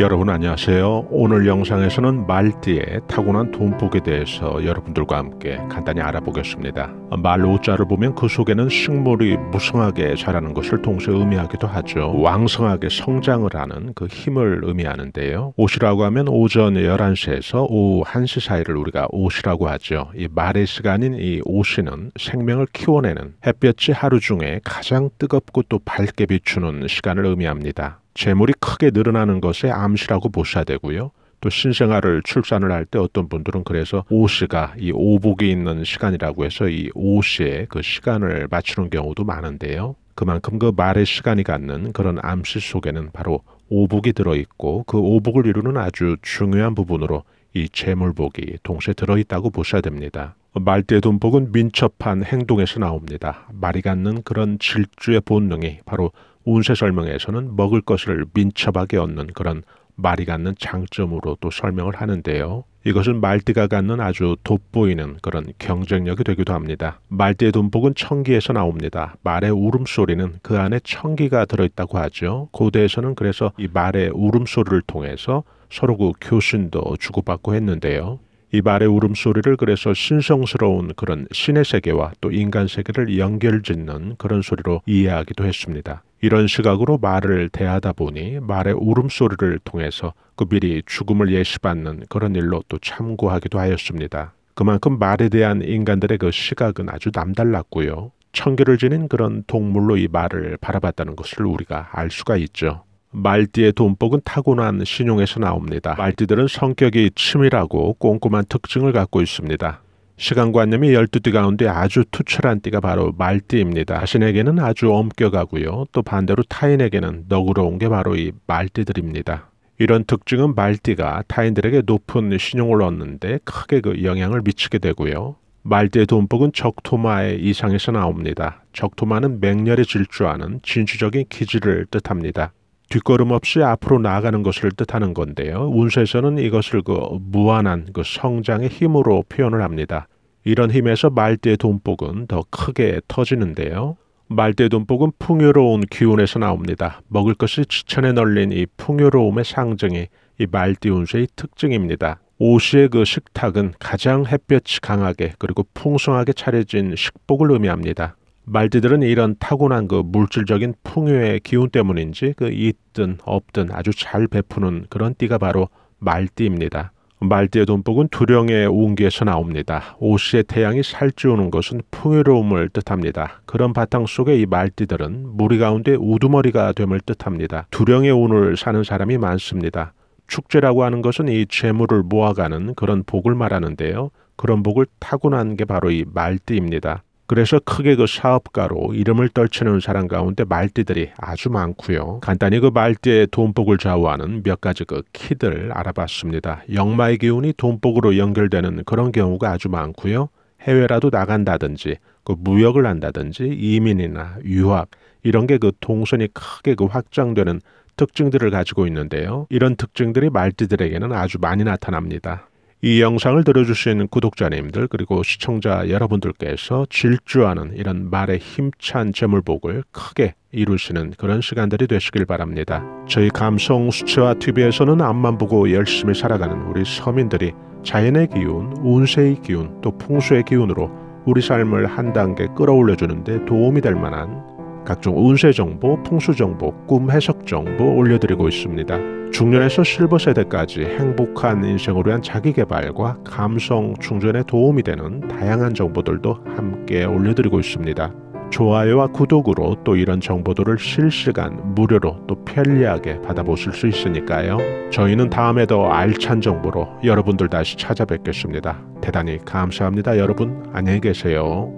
여러분 안녕하세요. 오늘 영상에서는 말띠의 타고난 돈복에 대해서 여러분들과 함께 간단히 알아보겠습니다. 말로자를 보면 그 속에는 식물이 무성하게 자라는 것을 동시에 의미하기도 하죠. 왕성하게 성장을 하는 그 힘을 의미하는데요. 옷이라고 하면 오전 11시에서 오후 1시 사이를 우리가 옷이라고 하죠. 이 말의 시간인 이 옷이는 생명을 키워내는 햇볕이 하루 중에 가장 뜨겁고 또 밝게 비추는 시간을 의미합니다. 재물이 크게 늘어나는 것의 암시라고 보셔야 되고요. 또 신생아를 출산을 할 때 어떤 분들은 그래서 오시가 이 오복이 있는 시간이라고 해서 이 오시에 그 시간을 맞추는 경우도 많은데요. 그만큼 그 말의 시간이 갖는 그런 암시 속에는 바로 오복이 들어있고 그 오복을 이루는 아주 중요한 부분으로 이 재물복이 동시에 들어있다고 보셔야 됩니다. 말대 돈복은 민첩한 행동에서 나옵니다. 말이 갖는 그런 질주의 본능이 바로 운세 설명에서는 먹을 것을 민첩하게 얻는 그런 말이 갖는 장점으로 또 설명을 하는데요. 이것은 말띠가 갖는 아주 돋보이는 그런 경쟁력이 되기도 합니다. 말띠의 돈복은 청기에서 나옵니다. 말의 울음소리는 그 안에 청기가 들어있다고 하죠. 고대에서는 그래서 이 말의 울음소리를 통해서 서로 그 교신도 주고받고 했는데요. 이 말의 울음소리를 그래서 신성스러운 그런 신의 세계와 또 인간 세계를 연결짓는 그런 소리로 이해하기도 했습니다. 이런 시각으로 말을 대하다 보니 말의 울음소리를 통해서 그 미리 죽음을 예시받는 그런 일로 또 참고하기도 하였습니다. 그만큼 말에 대한 인간들의 그 시각은 아주 남달랐고요. 청결을 지닌 그런 동물로 이 말을 바라봤다는 것을 우리가 알 수가 있죠. 말띠의 돈복은 타고난 신용에서 나옵니다. 말띠들은 성격이 치밀하고 꼼꼼한 특징을 갖고 있습니다. 시간관념이 12띠 가운데 아주 투철한 띠가 바로 말띠입니다. 자신에게는 아주 엄격하고요. 또 반대로 타인에게는 너그러운 게 바로 이 말띠들입니다. 이런 특징은 말띠가 타인들에게 높은 신용을 얻는데 크게 그 영향을 미치게 되고요. 말띠의 돈복은 적토마의 이상에서 나옵니다. 적토마는 맹렬히 질주하는 진취적인 기질을 뜻합니다. 뒷걸음 없이 앞으로 나아가는 것을 뜻하는 건데요. 운세에서는 이것을 그 무한한 그 성장의 힘으로 표현을 합니다. 이런 힘에서 말띠의 돈복은 더 크게 터지는데요. 말띠의 돈복은 풍요로운 기운에서 나옵니다. 먹을 것이 지천에 널린 이 풍요로움의 상징이 이 말띠 운세의 특징입니다. 오시의 그 식탁은 가장 햇볕이 강하게 그리고 풍성하게 차려진 식복을 의미합니다. 말띠들은 이런 타고난 그 물질적인 풍요의 기운 때문인지 그 있든 없든 아주 잘 베푸는 그런 띠가 바로 말띠입니다. 말띠의 돈복은 두령의 운기에서 나옵니다. 오시의 태양이 살찌우는 것은 풍요로움을 뜻합니다. 그런 바탕 속에 이 말띠들은 무리 가운데 우두머리가 됨을 뜻합니다. 두령의 운을 사는 사람이 많습니다. 축제라고 하는 것은 이 재물을 모아가는 그런 복을 말하는데요. 그런 복을 타고난 게 바로 이 말띠입니다. 그래서 크게 그 사업가로 이름을 떨치는 사람 가운데 말띠들이 아주 많고요. 간단히 그 말띠의 돈복을 좌우하는 몇 가지 그 키들 알아봤습니다. 역마의 기운이 돈복으로 연결되는 그런 경우가 아주 많고요. 해외라도 나간다든지 그 무역을 한다든지 이민이나 유학 이런 게 그 동선이 크게 그 확장되는 특징들을 가지고 있는데요. 이런 특징들이 말띠들에게는 아주 많이 나타납니다. 이 영상을 들어주신 구독자님들 그리고 시청자 여러분들께서 질주하는 이런 말의 힘찬 재물복을 크게 이루시는 그런 시간들이 되시길 바랍니다. 저희 감성 수채화 TV에서는 앞만 보고 열심히 살아가는 우리 서민들이 자연의 기운, 운세의 기운, 또 풍수의 기운으로 우리 삶을 한 단계 끌어올려주는 데 도움이 될 만한 각종 운세 정보, 풍수 정보, 꿈 해석 정보 올려드리고 있습니다. 중년에서 실버 세대까지 행복한 인생을 위한 자기 개발과 감성 충전에 도움이 되는 다양한 정보들도 함께 올려드리고 있습니다. 좋아요와 구독으로 또 이런 정보들을 실시간 무료로 또 편리하게 받아보실 수 있으니까요. 저희는 다음에 더 알찬 정보로 여러분들 다시 찾아뵙겠습니다. 대단히 감사합니다. 여러분 안녕히 계세요.